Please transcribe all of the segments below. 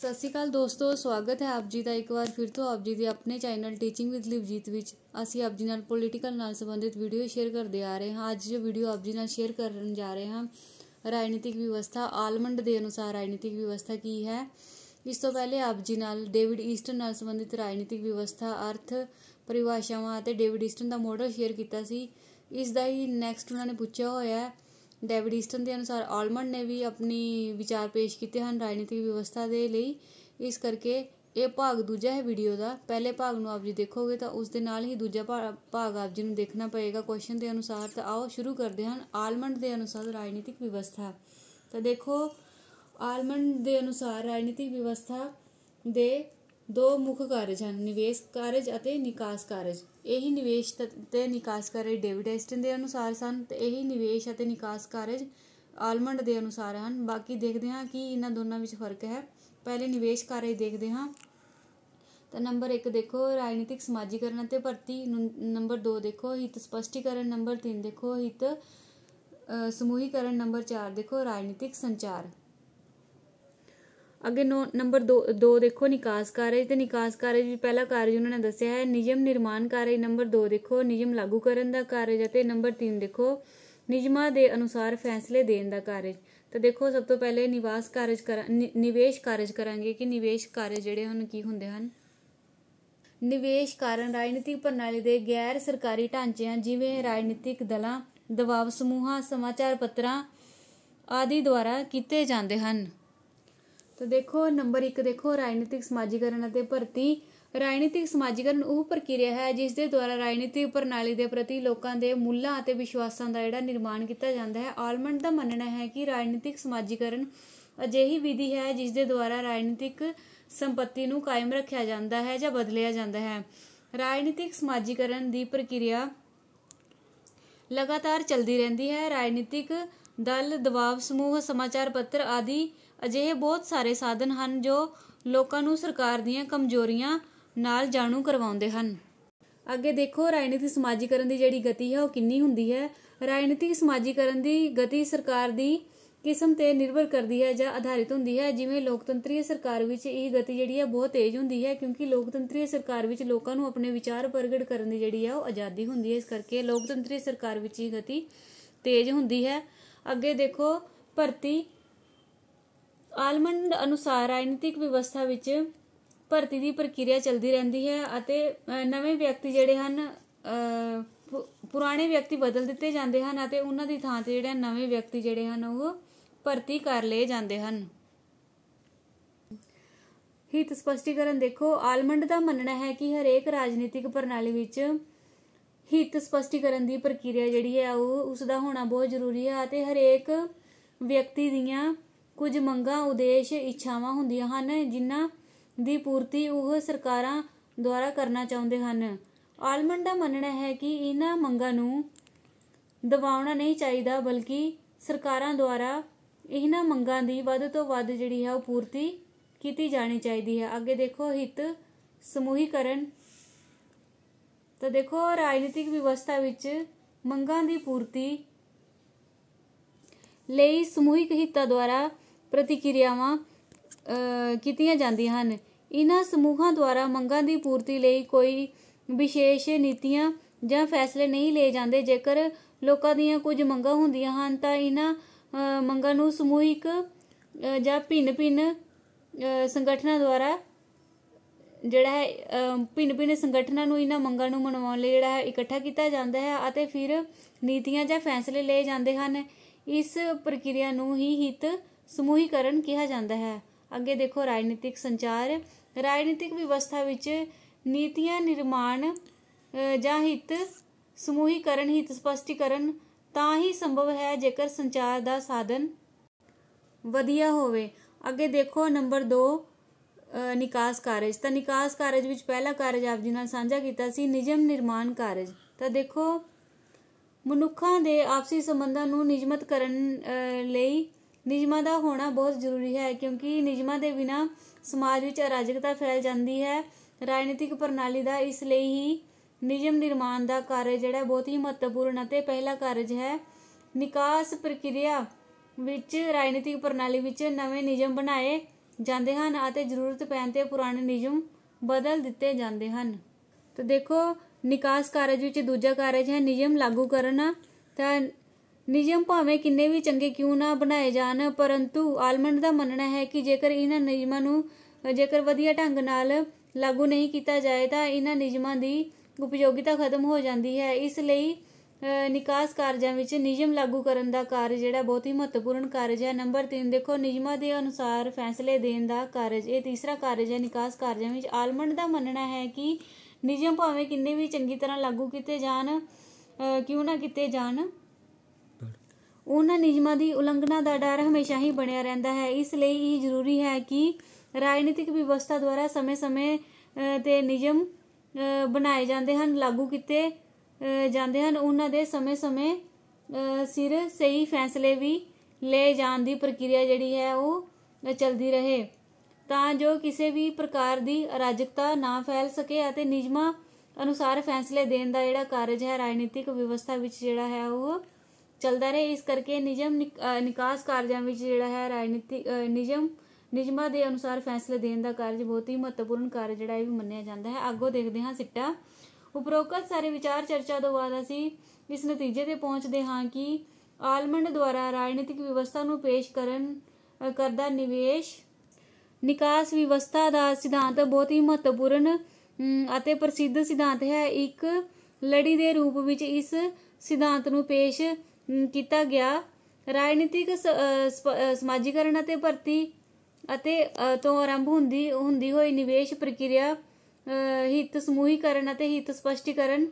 ਸਤਿ ਸ਼੍ਰੀ ਅਕਾਲ ਦੋਸਤੋ ਸਵਾਗਤ ਹੈ ਆਪ ਜੀ ਦਾ ਇੱਕ ਵਾਰ ਫਿਰ ਤੋਂ ਆਪ ਜੀ ਦੇ ਆਪਣੇ ਚੈਨਲ ਟੀਚਿੰਗ ਵਿਦ ਲਿਵਜੀਤ ਵਿੱਚ ਅਸੀਂ ਆਪ ਜੀ ਨਾਲ ਪੋਲੀਟੀਕਲ ਨਾਲ ਸੰਬੰਧਿਤ ਵੀਡੀਓ ਸ਼ੇਅਰ ਕਰਦੇ ਆ ਰਹੇ ਹਾਂ ਅੱਜ ਜੋ ਵੀਡੀਓ ਆਪ ਜੀ ਨਾਲ ਸ਼ੇਅਰ ਕਰਨ ਜਾ ਰਹੇ ਹਾਂ ਰਾਜਨੀਤਿਕ ਵਿਵਸਥਾ ਆਲਮੰਡ ਦੇ ਅਨੁਸਾਰ ਰਾਜਨੀਤਿਕ ਵਿਵਸਥਾ ਕੀ ਹੈ ਇਸ ਤੋਂ ਪਹਿਲੇ ਆਪ ਜੀ ਨਾਲ ਡੇਵਿਡ ਈਸਟਨ ਨਾਲ ਸੰਬੰਧਿਤ ਰਾਜਨੀਤਿਕ ਵਿਵਸਥਾ ਅਰਥ ਪਰਿਭਾਸ਼ਾਵਾਂ ਅਤੇ ਡੇਵਿਡ ਈਸਟਨ ਦਾ ਮਾਡਲ ਸ਼ੇਅਰ ਕੀਤਾ ਸੀ ਇਸ ਦਾ ਹੀ ਨੈਕਸਟ ਉਹਨਾਂ ਨੇ ਪੁੱਛਿਆ ਹੋਇਆ ਹੈ ਡੇਵਿਡ ਈਸਟਨ ਦੇ ਅਨੁਸਾਰ ਆਲਮੰਡ ਨੇ ਵੀ ਆਪਣੀ ਵਿਚਾਰ ਪੇਸ਼ ਕੀਤੇ ਹਨ ਰਾਜਨੀਤਿਕ ਵਿਵਸਥਾ ਦੇ ਲਈ ਇਸ ਕਰਕੇ ਇਹ ਭਾਗ ਦੂਜਾ ਹੈ ਵੀਡੀਓ ਦਾ ਪਹਿਲੇ ਭਾਗ ਨੂੰ ਆਪ ਜੀ ਦੇਖੋਗੇ ਤਾਂ ਉਸ ਦੇ ਨਾਲ ਹੀ ਦੂਜਾ ਭਾਗ ਆਪ ਜੀ ਨੂੰ ਦੇਖਣਾ ਪਏਗਾ ਕੁਐਸਚਨ ਦੇ ਅਨੁਸਾਰ ਤਾਂ ਆਓ ਸ਼ੁਰੂ ਕਰਦੇ ਹਾਂ ਆਲਮੰਡ ਦੇ ਅਨੁਸਾਰ ਰਾਜਨੀਤਿਕ ਵਿਵਸਥਾ ਤਾਂ ਦੇਖੋ ਆਲਮੰਡ ਦੇ ਅਨੁਸਾਰ ਰਾਜਨੀਤਿਕ ਵਿਵਸਥਾ ਦੇ ਦੋ ਮੁੱਖ ਕਾਰਜ ਹਨ ਨਿਵੇਸ਼ ਕਾਰਜ ਅਤੇ ਨਿਕਾਸ ਕਾਰਜ ਇਹੀ ਨਿਵੇਸ਼ ਤੇ ਨਿਕਾਸ ਕਾਰਜ ਡੇਵਿਡ ਐਸਟਨ ਦੇ ਅਨੁਸਾਰ ਸਨ ਤੇ ਇਹੀ ਨਿਵੇਸ਼ ਅਤੇ ਨਿਕਾਸ ਕਾਰਜ ਆਲਮੰਡ ਦੇ ਅਨੁਸਾਰ ਹਨ ਬਾਕੀ ਦੇਖਦੇ ਹਾਂ ਕਿ ਇਹਨਾਂ ਦੋਨਾਂ ਵਿੱਚ ਫਰਕ ਹੈ ਪਹਿਲੇ ਨਿਵੇਸ਼ ਕਾਰਜ ਦੇਖਦੇ ਹਾਂ ਤਾਂ ਨੰਬਰ 1 ਦੇਖੋ ਰਾਜਨੀਤਿਕ ਸਮਾਜੀਕਰਨ ਅਤੇ ਭਰਤੀ ਨੰਬਰ 2 ਦੇਖੋ ਹਿੱਤ ਸਪਸ਼ਟੀਕਰਨ ਨੰਬਰ 3 ਦੇਖੋ ਹਿੱਤ ਸਮੂਹੀਕਰਨ ਨੰਬਰ 4 ਦੇਖੋ ਰਾਜਨੀਤਿਕ ਸੰਚਾਰ ਅੱਗੇ ਨੰਬਰ 2 2 ਦੇਖੋ ਨਿਕਾਸ ਕਾਰਜ ਤੇ ਨਿਕਾਸ ਕਾਰਜ ਪਹਿਲਾ ਕਾਰਜ ਉਹਨਾਂ ਨੇ ਦੱਸਿਆ ਹੈ ਨਿਯਮ ਨਿਰਮਾਣ ਕਾਰਜ ਨੰਬਰ 2 ਦੇਖੋ ਨਿਯਮ ਲਾਗੂ ਕਰਨ ਦਾ ਕਾਰਜ ਅਤੇ ਨੰਬਰ 3 ਦੇਖੋ ਨਿਯਮਾਂ ਦੇ ਅਨੁਸਾਰ ਫੈਸਲੇ ਦੇਣ ਦਾ ਕਾਰਜ ਤਾਂ ਦੇਖੋ ਸਭ ਤੋਂ ਪਹਿਲੇ ਨਿਵਾਸ ਕਾਰਜ ਕਰ ਨਿਵੇਸ਼ ਕਾਰਜ ਕਰਾਂਗੇ ਕਿ ਨਿਵੇਸ਼ ਕਾਰਜ ਜਿਹੜੇ ਹਨ ਕੀ ਹੁੰਦੇ ਹਨ ਨਿਵੇਸ਼ ਕਾਰਨ ਰਾਜਨੀਤਿਕ ਪ੍ਰਣਾਲੀ ਦੇ ਗੈਰ ਸਰਕਾਰੀ ਢਾਂਚਿਆਂ ਜਿਵੇਂ ਰਾਜਨੀਤਿਕ ਦਲਾਂ ਦਬਾਅ ਸਮੂਹਾਂ ਸਮਾਚਾਰ ਪੱਤਰਾਂ ਆਦਿ ਦੁਆਰਾ ਕੀਤੇ ਜਾਂਦੇ ਹਨ ਤਾਂ ਦੇਖੋ ਨੰਬਰ 1 ਦੇਖੋ ਰਾਜਨੀਤਿਕ ਸਮਾਜੀਕਰਨ ਅਤੇ ਭਰਤੀ ਰਾਜਨੀਤਿਕ ਸਮਾਜੀਕਰਨ ਉਹ ਪ੍ਰਕਿਰਿਆ ਹੈ ਜਿਸ ਦੇ ਦੁਆਰਾ ਰਾਜਨੀਤਿਕ ਪ੍ਰਣਾਲੀ ਦੇ ਪ੍ਰਤੀ ਲੋਕਾਂ ਦੇ ਮੁੱਲਾਂ ਅਤੇ ਵਿਸ਼ਵਾਸਾਂ ਦਾ ਜਿਹੜਾ ਨਿਰਮਾਣ ਕੀਤਾ ਜਾਂਦਾ ਹੈ ਆਲਮੰਡ ਦਾ ਮੰਨਣਾ ਹੈ ਕਿ ਰਾਜਨੀਤਿਕ ਸਮਾਜੀਕਰਨ ਅਜਿਹੀ ਵਿਧੀ ਹੈ ਜਿਸ ਦੇ ਦੁਆਰਾ ਰਾਜਨੀਤਿਕ ਸੰਪਤੀ ਨੂੰ ਕਾਇਮ ਰੱਖਿਆ ਜਾਂਦਾ ਹੈ ਜਾਂ ਬਦਲਿਆ ਜਾਂਦਾ ਹੈ ਰਾਜਨੀਤਿਕ ਸਮਾਜੀਕਰਨ ਦੀ ਪ੍ਰਕਿਰਿਆ ਲਗਾਤਾਰ ਚੱਲਦੀ ਰਹਿੰਦੀ ਹੈ ਰਾਜਨੀਤਿਕ ਦਲ ਦਬਾਅ ਸਮੂਹ ਸਮਾਚਾਰ ਪੱਤਰ ਆਦਿ ਅਜਿਹੇ ਬਹੁਤ ਸਾਰੇ ਸਾਧਨ ਹਨ ਜੋ ਲੋਕਾਂ ਨੂੰ ਸਰਕਾਰ ਦੀਆਂ ਕਮਜ਼ੋਰੀਆਂ ਨਾਲ ਜਾਣੂ ਕਰਵਾਉਂਦੇ ਹਨ ਅੱਗੇ ਦੇਖੋ ਰਾਜਨੀਤਿਕ ਸਮਾਜੀਕਰਨ ਦੀ ਜਿਹੜੀ ਗਤੀ ਹੈ ਉਹ ਕਿੰਨੀ ਹੁੰਦੀ ਹੈ ਰਾਜਨੀਤਿਕ ਸਮਾਜੀਕਰਨ ਦੀ ਗਤੀ ਸਰਕਾਰ ਦੀ ਕਿਸਮ ਤੇ ਨਿਰਭਰ ਕਰਦੀ ਹੈ ਜਾਂ ਆਧਾਰਿਤ ਹੁੰਦੀ ਹੈ ਜਿਵੇਂ ਲੋਕਤੰਤਰੀ ਸਰਕਾਰ ਵਿੱਚ ਇਹ ਗਤੀ ਜਿਹੜੀ ਹੈ ਬਹੁਤ ਤੇਜ਼ ਹੁੰਦੀ ਹੈ ਕਿਉਂਕਿ ਲੋਕਤੰਤਰੀ ਸਰਕਾਰ ਵਿੱਚ ਲੋਕਾਂ ਨੂੰ ਆਪਣੇ ਵਿਚਾਰ ਪ੍ਰਗਟ ਕਰਨ ਦੀ ਜਿਹੜੀ ਹੈ ਉਹ ਆਜ਼ਾਦੀ ਹੁੰਦੀ ਹੈ ਇਸ ਕਰਕੇ ਲੋਕਤੰਤਰੀ ਸਰਕਾਰ ਵਿੱਚ ਇਹ ਗਤੀ ਤੇਜ਼ ਹੁੰਦੀ ਹੈ ਅੱਗੇ ਦੇਖੋ ਭਰਤੀ ਆਲਮੰਡ ਅਨੁਸਾਰ ਰਾਜਨੀਤਿਕ ਵਿਵਸਥਾ ਵਿੱਚ ਭਰਤੀ ਦੀ ਪ੍ਰਕਿਰਿਆ ਚੱਲਦੀ ਰਹਿੰਦੀ ਹੈ ਅਤੇ ਨਵੇਂ ਵਿਅਕਤੀ ਜਿਹੜੇ ਹਨ ਪੁਰਾਣੇ ਵਿਅਕਤੀ ਬਦਲ ਦਿੱਤੇ ਜਾਂਦੇ ਹਨ ਅਤੇ ਉਹਨਾਂ ਦੀ ਥਾਂ ਤੇ ਜਿਹੜੇ ਨਵੇਂ ਵਿਅਕਤੀ ਜਿਹੜੇ ਹਨ ਉਹ ਭਰਤੀ ਕਰ ਲਏ ਜਾਂਦੇ ਹਨ ਹਿੱਤ ਸਪਸ਼ਟੀਕਰਨ ਦੇਖੋ ਆਲਮੰਡ ਦਾ ਮੰਨਣਾ ਹੈ ਕਿ ਹਰੇਕ ਰਾਜਨੀਤਿਕ ਪ੍ਰਣਾਲੀ ਵਿੱਚ ਹਿੱਤ ਸਪਸ਼ਟੀਕਰਨ ਦੀ ਪ੍ਰਕਿਰਿਆ ਜਿਹੜੀ ਹੈ ਉਹ ਉਸ ਦਾ ਹੋਣਾ ਬਹੁਤ ਜ਼ਰੂਰੀ ਹੈ ਅਤੇ ਹਰੇਕ ਵਿਅਕਤੀ ਦੀਆਂ ਕੁਝ ਮੰਗਾਂ ਉਦੇਸ਼ ਇੱਛਾਵਾਂ ਹੁੰਦੀਆਂ ਹਨ ਜਿਨ੍ਹਾਂ ਦੀ ਪੂਰਤੀ ਉਹ ਸਰਕਾਰਾਂ ਦੁਆਰਾ ਕਰਨਾ ਚਾਹੁੰਦੇ ਹਨ ਆਲਮੰਡ ਦਾ ਮੰਨਣਾ ਹੈ ਕਿ ਇਹਨਾਂ ਮੰਗਾਂ ਨੂੰ ਦਬਾਉਣਾ ਨਹੀਂ ਚਾਹੀਦਾ ਬਲਕਿ ਸਰਕਾਰਾਂ ਦੁਆਰਾ ਇਹਨਾਂ ਮੰਗਾਂ ਦੀ ਵੱਧ ਤੋਂ ਵੱਧ ਜਿਹੜੀ ਹੈ ਉਹ ਪੂਰਤੀ ਕੀਤੀ ਜਾਣੀ ਚਾਹੀਦੀ ਹੈ ਅੱਗੇ ਦੇਖੋ ਹਿੱਤ ਸਮੂਹੀਕਰਨ ਤਾਂ ਦੇਖੋ ਰਾਜਨੀਤਿਕ ਵਿਵਸਥਾ ਵਿੱਚ ਮੰਗਾਂ ਦੀ ਪੂਰਤੀ ਲਈ ਸਮੂਹਿਕ ਹਿੱਤਾਂ ਦੁਆਰਾ ਪ੍ਰਤੀਕਿਰਿਆਵਾਂ ਕੀਤੀਆਂ ਜਾਂਦੀਆਂ ਹਨ ਇਹਨਾਂ ਸਮੂਹਾਂ ਦੁਆਰਾ ਮੰਗਾਂ ਦੀ ਪੂਰਤੀ ਲਈ ਕੋਈ ਵਿਸ਼ੇਸ਼ ਨੀਤੀਆਂ ਜਾਂ ਫੈਸਲੇ ਨਹੀਂ ਲਏ ਜਾਂਦੇ ਜੇਕਰ ਲੋਕਾਂ ਦੀਆਂ ਕੁਝ ਮੰਗਾਂ ਹੁੰਦੀਆਂ ਹਨ ਤਾਂ ਇਹਨਾਂ ਮੰਗਾਂ ਨੂੰ ਸਮੂਹਿਕ ਜਾਂ ਭਿੰਨ-ਭਿੰਨ ਸੰਗਠਨਾਂ ਦੁਆਰਾ ਜਿਹੜਾ ਹੈ ਭਿੰਨ-ਭਿੰਨ ਸੰਗਠਨਾਂ ਨੂੰ ਇਹਨਾਂ ਮੰਗਾਂ ਨੂੰ ਮਨਵਾਉਣ ਲਈ ਜਿਹੜਾ ਹੈ ਇਕੱਠਾ ਕੀਤਾ ਜਾਂਦਾ ਹੈ ਅਤੇ ਫਿਰ ਨੀਤੀਆਂ ਜਾਂ ਫੈਸਲੇ ਲਏ ਜਾਂਦੇ ਹਨ ਇਸ ਪ੍ਰਕਿਰਿਆ ਨੂੰ ਹੀ ਹਿੱਤ ਸਮੂਹੀਕਰਨ ਕਿਹਾ ਜਾਂਦਾ ਹੈ ਅੱਗੇ ਦੇਖੋ ਰਾਜਨੀਤਿਕ ਸੰਚਾਰ ਰਾਜਨੀਤਿਕ ਵਿਵਸਥਾ ਵਿੱਚ ਨੀਤੀਆਂ ਨਿਰਮਾਣ ਜਾਂ ਹਿੱਤ ਸਮੂਹੀਕਰਨ ਹਿੱਤ ਸਪਸ਼ਟੀਕਰਨ ਤਾਂ ਹੀ ਸੰਭਵ ਹੈ ਜੇਕਰ ਸੰਚਾਰ ਦਾ ਸਾਧਨ ਵਧੀਆ ਹੋਵੇ ਅੱਗੇ ਦੇਖੋ ਨੰਬਰ 2 ਨਿਕਾਸ ਕਾਰਜ ਤਾਂ ਨਿਕਾਸ ਕਾਰਜ ਵਿੱਚ ਪਹਿਲਾ ਕਾਰਜ ਆਪ ਜੀ ਨਾਲ ਸਾਂਝਾ ਕੀਤਾ ਸੀ ਨਿਯਮ ਨਿਰਮਾਣ ਕਾਰਜ ਤਾਂ ਦੇਖੋ ਮਨੁੱਖਾਂ ਦੇ ਆਪਸੀ ਸੰਬੰਧਾਂ ਨੂੰ ਨਿਯਮਤ ਕਰਨ ਲਈ ਨਿਯਮਾਂ ਦਾ ਹੋਣਾ ਬਹੁਤ ਜ਼ਰੂਰੀ ਹੈ ਕਿਉਂਕਿ ਨਿਯਮਾਂ ਦੇ ਬਿਨਾ ਸਮਾਜ ਵਿੱਚ ਅਰਾਜਕਤਾ ਫੈਲ ਜਾਂਦੀ ਹੈ ਰਾਜਨੀਤਿਕ ਪ੍ਰਣਾਲੀ ਦਾ ਇਸ ਲਈ ਹੀ ਨਿਯਮ ਨਿਰਮਾਣ ਦਾ ਕਾਰਜ ਜਿਹੜਾ ਬਹੁਤ ਹੀ ਮਹੱਤਵਪੂਰਨ ਅਤੇ ਪਹਿਲਾ ਕਾਰਜ ਹੈ ਨਿਕਾਸ ਪ੍ਰਕਿਰਿਆ ਵਿੱਚ ਰਾਜਨੀਤਿਕ ਪ੍ਰਣਾਲੀ ਵਿੱਚ ਨਵੇਂ ਨਿਯਮ ਬਣਾਏ ਜਾਂਦੇ ਹਨ ਅਤੇ ਜ਼ਰੂਰਤ ਪੈਣ ਤੇ ਪੁਰਾਣੇ ਨਿਯਮ ਬਦਲ ਦਿੱਤੇ ਜਾਂਦੇ ਹਨ ਤਾਂ ਦੇਖੋ ਨਿਕਾਸ ਕਾਰਜ ਵਿੱਚ ਦੂਜਾ ਕਾਰਜ ਹੈ ਨਿਯਮ ਲਾਗੂ ਕਰਨਾ ਤਾਂ ਨਿਯਮ ਭਾਵੇਂ ਕਿੰਨੇ ਵੀ ਚੰਗੇ ਕਿਉਂ ਨਾ ਬਣਾਏ ਜਾਣ ਪਰੰਤੂ ਆਲਮੰਡ ਦਾ ਮੰਨਣਾ ਹੈ ਕਿ ਜੇਕਰ ਇਹਨਾਂ ਨਿਯਮਾਂ ਨੂੰ ਜੇਕਰ ਵਧੀਆ ਢੰਗ ਨਾਲ ਲਾਗੂ ਨਹੀਂ ਕੀਤਾ ਜਾਏ ਤਾਂ ਇਹਨਾਂ ਨਿਯਮਾਂ ਦੀ ਉਪਯੋਗਿਤਾ ਖਤਮ ਹੋ ਜਾਂਦੀ ਹੈ ਇਸ ਲਈ ਨਿਕਾਸ ਕਾਰਜਾਂ ਵਿੱਚ ਨਿਯਮ ਲਾਗੂ ਕਰਨ ਦਾ ਕਾਰਜ ਜਿਹੜਾ ਬਹੁਤ ਹੀ ਮਹੱਤਵਪੂਰਨ ਕਾਰਜ ਹੈ ਨੰਬਰ 3 ਦੇਖੋ ਨਿਯਮਾਂ ਦੇ ਅਨੁਸਾਰ ਫੈਸਲੇ ਦੇਣ ਦਾ ਕਾਰਜ ਇਹ ਤੀਸਰਾ ਕਾਰਜ ਹੈ ਨਿਕਾਸ ਕਾਰਜਾਂ ਵਿੱਚ ਆਲਮੰਡ ਦਾ ਮੰਨਣਾ ਹੈ ਕਿ ਨਿਯਮ ਭਾਵੇਂ ਕਿੰਨੇ ਵੀ ਚੰਗੀ ਤਰ੍ਹਾਂ ਲਾਗੂ ਕੀਤੇ ਜਾਣ ਕਿਉਂ ਨਾ ਕੀਤੇ ਜਾਣ ਉਹਨਾਂ ਨਿਯਮਾਂ ਦੀ ਉਲੰਘਣਾ ਦਾ ਡਰ ਹਮੇਸ਼ਾ ਹੀ ਬਣਿਆ ਰਹਿੰਦਾ ਹੈ ਇਸ ਲਈ ਇਹ ਜ਼ਰੂਰੀ ਹੈ ਕਿ ਰਾਜਨੀਤਿਕ ਵਿਵਸਥਾ ਦੁਆਰਾ ਸਮੇਂ-ਸਮੇਂ ਤੇ ਨਿਯਮ ਬਣਾਏ ਜਾਂਦੇ ਹਨ ਲਾਗੂ ਕੀਤੇ ਜਾਂਦੇ ਹਨ ਉਹਨਾਂ ਦੇ ਸਮੇਂ-ਸਮੇਂ ਸਿਰ ਸਹੀ ਫੈਸਲੇ ਵੀ ਲੈ ਜਾਣ ਦੀ ਪ੍ਰਕਿਰਿਆ ਜਿਹੜੀ ਹੈ ਉਹ ਚਲਦੀ ਰਹੇ ਤਾਂ ਜੋ ਕਿਸੇ ਵੀ ਪ੍ਰਕਾਰ ਦੀ ਅਰਾਜਕਤਾ ਨਾ ਫੈਲ ਸਕੇ ਅਤੇ ਨਿਯਮਾਂ ਅਨੁਸਾਰ ਫੈਸਲੇ ਦੇਣ ਦਾ ਜਿਹੜਾ ਕਾਰਜ ਹੈ ਰਾਜਨੀਤਿਕ ਵਿਵਸਥਾ ਵਿੱਚ ਜਿਹੜਾ ਹੈ ਉਹ ਚੱਲਦਾ ਰਹੇ ਇਸ ਕਰਕੇ ਨਿਯਮ ਨਿਕਾਸ ਕਾਰਜਾਂ ਵਿੱਚ ਜਿਹੜਾ ਹੈ ਰਾਜਨੀਤਿਕ ਨਿਯਮ ਨਿਯਮਾਂ ਦੇ ਅਨੁਸਾਰ ਫੈਸਲੇ ਦੇਣ ਦਾ ਕਾਰਜ ਬਹੁਤ ਹੀ ਮਹੱਤਵਪੂਰਨ ਕਾਰਜ ਜਿਹੜਾ ਇਹ ਵੀ ਮੰਨਿਆ ਜਾਂਦਾ ਹੈ ਅੱਗੋਂ ਦੇਖਦੇ ਹਾਂ ਸਿੱਟਾ ਉਪਰੋਕਤ ਸਾਰੇ ਵਿਚਾਰ ਚਰਚਾ ਤੋਂ ਬਾਅਦ ਅਸੀਂ ਇਸ ਨਤੀਜੇ ਤੇ ਪਹੁੰਚਦੇ ਹਾਂ ਕਿ ਆਲਮੰਡ ਦੁਆਰਾ ਰਾਜਨੀਤਿਕ ਵਿਵਸਥਾ ਨੂੰ ਪੇਸ਼ ਕਰਨ ਕਰਦਾ ਨਿਵੇਸ਼ ਨਿਕਾਸ ਵਿਵਸਥਾ ਦਾ ਸਿਧਾਂਤ ਬਹੁਤ ਹੀ ਮਹੱਤਵਪੂਰਨ ਅਤੇ ਪ੍ਰਸਿੱਧ ਸਿਧਾਂਤ ਹੈ ਇੱਕ ਲੜੀ ਦੇ ਰੂਪ ਵਿੱਚ ਇਸ ਸਿਧਾਂਤ ਨੂੰ ਪੇਸ਼ ਕੀਤਾ ਗਿਆ ਰਾਜਨੀਤਿਕ ਸਮਾਜੀਕਰਨ ਅਤੇ ਭਰਤੀ ਅਤੇ ਤੋਂ ਆਰੰਭ ਹੁੰਦੀ ਹੁੰਦੀ ਹੋਈ ਨਿਵੇਸ਼ ਪ੍ਰਕਿਰਿਆ ਹਿੱਤ ਸਮੂਹੀਕਰਨ ਅਤੇ ਹਿੱਤ ਸਪਸ਼ਟੀਕਰਨ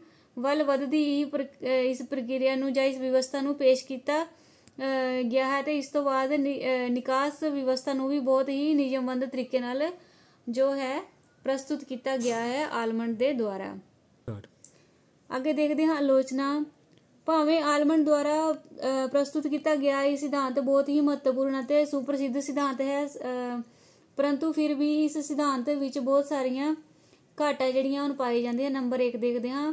ਵੱਲ ਵਧਦੀ ਇਸ ਪ੍ਰਕਿਰਿਆ ਨੂੰ ਜਾਂ ਇਸ ਵਿਵਸਥਾ ਨੂੰ ਪੇਸ਼ ਕੀਤਾ ਗਿਆ ਹੈ ਤੇ ਇਸ ਤੋਂ ਬਾਅਦ ਨਿਕਾਸ ਵਿਵਸਥਾ ਨੂੰ ਵੀ ਬਹੁਤ ਹੀ ਨਿਯਮਬੰਦ ਤਰੀਕੇ ਨਾਲ ਜੋ ਹੈ ਪ੍ਰਸਤੁਤ ਕੀਤਾ ਗਿਆ ਹੈ ਆਲਮੰਡ ਦੇ ਦੁਆਰਾ ਅੱਗੇ ਦੇਖਦੇ ਹਾਂ ਆਲੋਚਨਾ ਭਾਵੇਂ ਆਲਮਨ ਦੁਆਰਾ ਪ੍ਰਸਤੁਤ ਕੀਤਾ ਗਿਆ ਇਹ ਸਿਧਾਂਤ ਬਹੁਤ ਹੀ ਮਹੱਤਵਪੂਰਨ ਅਤੇ ਸੁਪ੍ਰਸਿੱਧ ਸਿਧਾਂਤ ਹੈ ਪਰੰਤੂ ਫਿਰ ਵੀ ਇਸ ਸਿਧਾਂਤ ਵਿੱਚ ਬਹੁਤ ਸਾਰੀਆਂ ਘਾਟਾਂ ਜਿਹੜੀਆਂ ਉਹਨਾਂ ਪਾਈ ਜਾਂਦੀਆਂ ਨੰਬਰ 1 ਦੇਖਦੇ ਹਾਂ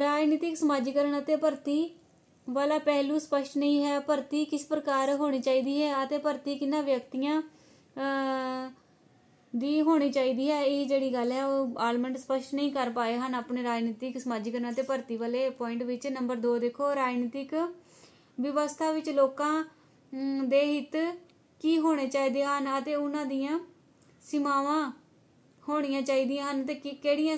ਰਾਜਨੀਤਿਕ ਸਮਾਜੀਕਰਨ ਅਤੇ ਭਰਤੀ ਵਾਲਾ ਪਹਿਲੂ ਸਪਸ਼ਟ ਨਹੀਂ ਹੈ ਭਰਤੀ ਕਿਸ ਪ੍ਰਕਾਰ ਹੋਣੀ ਚਾਹੀਦੀ ਹੈ ਅਤੇ ਭਰਤੀ ਕਿੰਨਾ ਵਿਅਕਤੀਆਂ ਦੀ ਹੋਣੀ ਚਾਹੀਦੀ ਹੈ ਇਹ ਜਿਹੜੀ ਗੱਲ ਹੈ ਉਹ ਆਲਮੰਡ ਸਪਸ਼ਟ ਨਹੀਂ ਕਰ ਪਾਏ ਹਨ ਆਪਣੇ ਰਾਜਨੀਤਿਕ ਸਮਾਜਿਕਰਨ ਅਤੇ ਭਰਤੀ ਵਾਲੇ ਪੁਆਇੰਟ ਵਿੱਚ ਨੰਬਰ 2 ਦੇਖੋ ਰਾਜਨੀਤਿਕ ਵਿਵਸਥਾ ਵਿੱਚ ਲੋਕਾਂ ਦੇ ਹਿੱਤ ਕੀ ਹੋਣੇ ਚਾਹੀਦੇ ਹਨ ਅਤੇ ਉਹਨਾਂ ਦੀਆਂ ਸੀਮਾਵਾਂ ਹੋਣੀਆਂ ਚਾਹੀਦੀਆਂ ਹਨ ਤੇ ਕਿਹੜੀਆਂ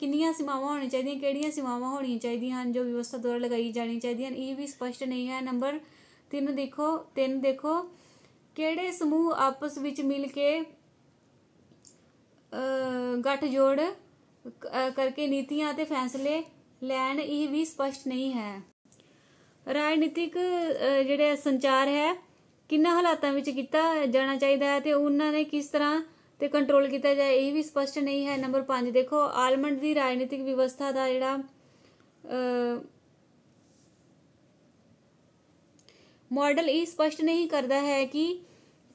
ਕਿੰਨੀਆਂ ਸੀਮਾਵਾਂ ਹੋਣੀਆਂ ਚਾਹੀਦੀਆਂ ਕਿਹੜੀਆਂ ਸੀਮਾਵਾਂ ਹੋਣੀਆਂ ਚਾਹੀਦੀਆਂ ਹਨ ਜੋ ਵਿਵਸਥਾ ਦੁਆਰਾ ਲਗਾਈ ਜਾਣੀ ਚਾਹੀਦੀਆਂ ਹਨ ਇਹ ਵੀ ਸਪਸ਼ਟ ਨਹੀਂ ਹੈ ਨੰਬਰ 3 ਦੇਖੋ 3 ਦੇਖੋ ਕਿਹੜੇ ਸਮੂਹ ਆਪਸ ਵਿੱਚ ਮਿਲ ਕੇ ਗੱਠਜੋੜ ਕਰਕੇ ਨੀਤੀਆਂ ਅਤੇ ਫੈਸਲੇ ਲੈਣ ਇਹ ਵੀ ਸਪਸ਼ਟ ਨਹੀਂ ਹੈ ਰਾਜਨੀਤਿਕ ਜਿਹੜੇ ਸੰਚਾਰ ਹੈ ਕਿੰਨਾ ਹਾਲਾਤਾਂ ਵਿੱਚ ਕੀਤਾ ਜਾਣਾ ਚਾਹੀਦਾ ਹੈ ਤੇ ਉਹਨਾਂ ਨੇ ਕਿਸ ਤਰ੍ਹਾਂ ਤੇ ਕੰਟਰੋਲ ਕੀਤਾ ਜਾਏ ਇਹ ਵੀ ਸਪਸ਼ਟ ਨਹੀਂ ਹੈ ਨੰਬਰ 5 ਦੇਖੋ ਆਲਮੰਡ ਦੀ ਰਾਜਨੀਤਿਕ ਵਿਵਸਥਾ ਦਾ ਜਿਹੜਾ ਮਾਡਲ ਇਹ ਸਪਸ਼ਟ ਨਹੀਂ ਕਰਦਾ ਹੈ ਕਿ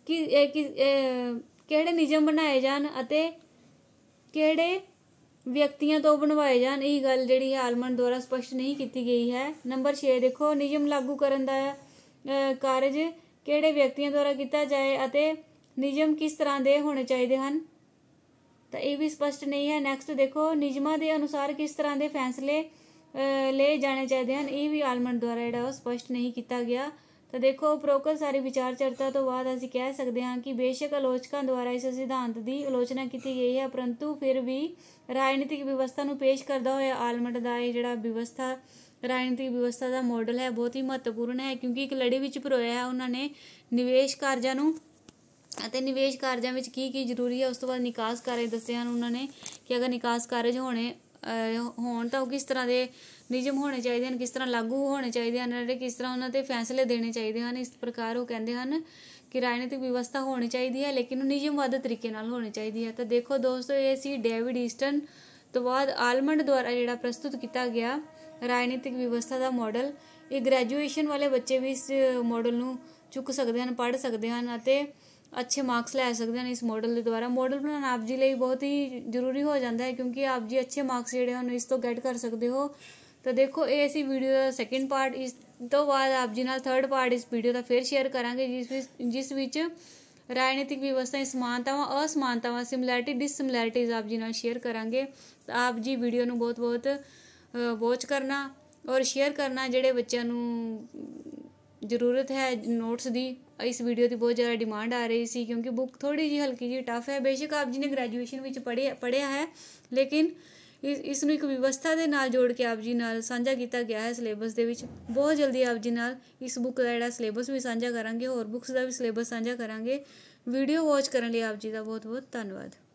ਕਿ ਕਿਹੜੇ ਨਿਯਮ ਬਣਾਏ ਜਾਣ ਅਤੇ ਕਿਹੜੇ ਵਿਅਕਤੀਆਂ ਤੋਂ ਬਣਵਾਏ ਜਾਣ ਇਹ ਗੱਲ ਜਿਹੜੀ ਆਲਮਨ ਦੁਆਰਾ ਸਪਸ਼ਟ ਨਹੀਂ ਕੀਤੀ ਗਈ ਹੈ ਨੰਬਰ 6 ਦੇਖੋ ਨਿਯਮ ਲਾਗੂ ਕਰਨ ਦਾ ਕਾਰਜ ਕਿਹੜੇ ਵਿਅਕਤੀਆਂ ਦੁਆਰਾ ਕੀਤਾ ਜਾਏ ਅਤੇ ਨਿਯਮ ਕਿਸ ਤਰ੍ਹਾਂ ਦੇ ਹੋਣੇ ਚਾਹੀਦੇ ਹਨ ਤਾਂ ਇਹ ਵੀ ਸਪਸ਼ਟ ਨਹੀਂ ਹੈ ਨੈਕਸਟ ਦੇਖੋ ਨਿਯਮਾਂ ਦੇ ਅਨੁਸਾਰ ਕਿਸ ਤਰ੍ਹਾਂ ਦੇ ਫੈਸਲੇ ਲਏ ਜਾਣੇ ਚਾਹੀਦੇ ਹਨ ਇਹ ਵੀ ਆਲਮਨ ਦੁਆਰਾ ਜਿਹੜਾ ਉਹ ਸਪਸ਼ਟ ਨਹੀਂ ਕੀਤਾ ਗਿਆ ਤਾਂ ਦੇਖੋ ਉਪਰੋਕਤ ਸਾਰੇ ਵਿਚਾਰ ਚਰਚਾ ਤੋਂ ਬਾਅਦ ਅਸੀਂ ਕਹਿ ਸਕਦੇ ਹਾਂ ਕਿ ਬੇਸ਼ੱਕ ਆਲੋਚਕਾਂ ਦੁਆਰਾ ਇਸ ਸਿਧਾਂਤ ਦੀ ਆਲੋਚਨਾ ਕੀਤੀ ਗਈ ਹੈ ਪਰੰਤੂ ਫਿਰ ਵੀ ਰਾਜਨੀਤਿਕ ਵਿਵਸਥਾ ਨੂੰ ਪੇਸ਼ ਕਰਦਾ ਹੋਇਆ ਆਲਮਟ ਦਾ ਇਹ ਜਿਹੜਾ ਵਿਵਸਥਾ ਰਾਜਨੀਤਿਕ ਵਿਵਸਥਾ ਦਾ ਮਾਡਲ ਹੈ ਬਹੁਤ ਹੀ ਮਹੱਤਵਪੂਰਨ ਹੈ ਕਿਉਂਕਿ ਇੱਕ ਲੜੀ ਵਿੱਚ ਭਰੋਇਆ ਹੈ ਉਹਨਾਂ ਨੇ ਨਿਵੇਸ਼ ਕਾਰਜਾਂ ਨੂੰ ਅਤੇ ਨਿਵੇਸ਼ ਕਾਰਜਾਂ ਵਿੱਚ ਕੀ ਕੀ ਜ਼ਰੂਰੀ ਹੈ ਉਸ ਤੋਂ ਬਾਅਦ ਨਿਕਾਸ ਕਾਰਜ ਦੱਸੇ ਹਨ ਉਹਨਾਂ ਨੇ ਕਿ ਅਗਰ ਨਿਕਾਸ ਕਾਰਜ ਹੋਣੇ ਹੋਣ ਤਾਂ ਉਹ ਕਿਸ ਤਰ੍ਹਾਂ ਦੇ ਨਿਯਮ ਹੋਣੇ ਚਾਹੀਦੇ ਹਨ ਕਿਸ ਤਰ੍ਹਾਂ ਲਾਗੂ ਹੋਣੇ ਚਾਹੀਦੇ ਹਨ ਜਿਹੜੇ ਕਿਸ ਤਰ੍ਹਾਂ ਉਹਨਾਂ ਤੇ ਫੈਸਲੇ ਦੇਣੇ ਚਾਹੀਦੇ ਹਨ ਇਸ ਪ੍ਰਕਾਰ ਉਹ ਕਹਿੰਦੇ ਹਨ ਕਿ ਰਾਜਨੀਤਿਕ ਵਿਵਸਥਾ ਹੋਣੀ ਚਾਹੀਦੀ ਹੈ ਲੇਕਿਨ ਉਹ ਨਿਯਮਬੱਧ ਤਰੀਕੇ ਨਾਲ ਹੋਣੀ ਚਾਹੀਦੀ ਹੈ ਤਾਂ ਦੇਖੋ ਦੋਸਤੋ ਇਹ ਸੀ ਡੇਵਿਡ ਈਸਟਨ ਤੋਂ ਬਾਅਦ ਆਲਮੰਡ ਦੁਆਰਾ ਜਿਹੜਾ ਪ੍ਰਸਤੁਤ ਕੀਤਾ ਗਿਆ ਰਾਜਨੀਤਿਕ ਵਿਵਸਥਾ ਦਾ ਮਾਡਲ ਇਹ ਗ੍ਰੈਜੂਏਸ਼ਨ ਵਾਲੇ ਬੱਚੇ ਵੀ ਇਸ ਮਾਡਲ ਨੂੰ ਚੁੱਕ ਸਕਦੇ ਹਨ ਪੜ੍ਹ ਸਕਦੇ ਹਨ ਅਤੇ ਅੱਛੇ ਮਾਰਕਸ ਲੈ ਸਕਦੇ ਹਨ ਇਸ ਮਾਡਲ ਦੇ ਦੁਆਰਾ ਮਾਡਲ ਬਣਾਉਣਾ ਆਪ ਜੀ ਲਈ ਬਹੁਤ ਹੀ ਜ਼ਰੂਰੀ ਹੋ ਜਾਂਦਾ ਹੈ ਕਿਉਂਕਿ ਆਪ ਜੀ ਅੱਛੇ ਮਾਰਕਸ ਜਿਹੜੇ ਹਨ ਇਸ ਤੋਂ ਗੈਟ ਕਰ ਸਕਦੇ ਹੋ ਤਾਂ ਦੇਖੋ ਇਹ ਅਸੀਂ ਵੀਡੀਓ ਦਾ ਸੈਕਿੰਡ ਪਾਰਟ ਇਸ ਤੋਂ ਬਾਅਦ ਆਪ ਜੀ ਨਾਲ ਥਰਡ ਪਾਰਟ ਇਸ ਵੀਡੀਓ ਦਾ ਫੇਰ ਸ਼ੇਅਰ ਕਰਾਂਗੇ ਜਿਸ ਵਿੱਚ ਜਿਸ ਵਿੱਚ ਰਾਜਨੀਤਿਕ ਵਿਵਸਥਾ ਸਮਾਨਤਾਵਾਂ ਅਸਮਾਨਤਾਵਾਂ ਸਿਮਿਲੈਰਿਟੀ ਡਿਸਸਿਮਿਲੈਰਿਟੀਜ਼ ਆਪ ਜੀ ਨਾਲ ਸ਼ੇਅਰ ਕਰਾਂਗੇ ਤਾਂ ਆਪ ਜੀ ਵੀਡੀਓ ਨੂੰ ਬਹੁਤ ਬਹੁਤ ਵਾਚ ਕਰਨਾ ਔਰ ਸ਼ੇਅਰ ਕਰਨਾ ਜਿਹੜੇ ਬੱਚਿਆਂ ਨੂੰ ਜ਼ਰੂਰਤ ਹੈ ਨੋਟਸ ਦੀ ਇਸ ਵੀਡੀਓ ਦੀ ਬਹੁਤ ਜ਼ਿਆਦਾ ਡਿਮਾਂਡ ਆ ਰਹੀ ਸੀ ਕਿਉਂਕਿ ਬੁੱਕ ਥੋੜੀ ਜੀ ਹਲਕੀ ਜੀ ਟਫ ਹੈ ਬੇਸ਼ੱਕ ਆਪ ਜੀ ਨੇ ਗ੍ਰੈਜੂਏਸ਼ਨ ਵਿੱਚ ਪੜ੍ਹਿਆ ਪੜ੍ਹਿਆ ਹੈ ਲੇਕਿਨ ਇਸ ਨੂੰ ਇੱਕ ਵਿਵਸਥਾ ਦੇ ਨਾਲ ਜੋੜ ਕੇ ਆਪ ਜੀ ਨਾਲ ਸਾਂਝਾ ਕੀਤਾ ਗਿਆ ਹੈ ਸਿਲੇਬਸ ਦੇ ਵਿੱਚ ਬਹੁਤ ਜਲਦੀ ਆਪ ਜੀ ਨਾਲ ਇਸ ਬੁੱਕ ਦਾ ਜਿਹੜਾ ਸਿਲੇਬਸ ਵੀ ਸਾਂਝਾ ਕਰਾਂਗੇ ਹੋਰ ਬੁੱਕਸ ਦਾ ਵੀ ਸਿਲੇਬਸ ਸਾਂਝਾ ਕਰਾਂਗੇ ਵੀਡੀਓ ਵਾਚ ਕਰਨ ਲਈ ਆਪ ਜੀ ਦਾ ਬਹੁਤ ਬਹੁਤ ਧੰਨਵਾਦ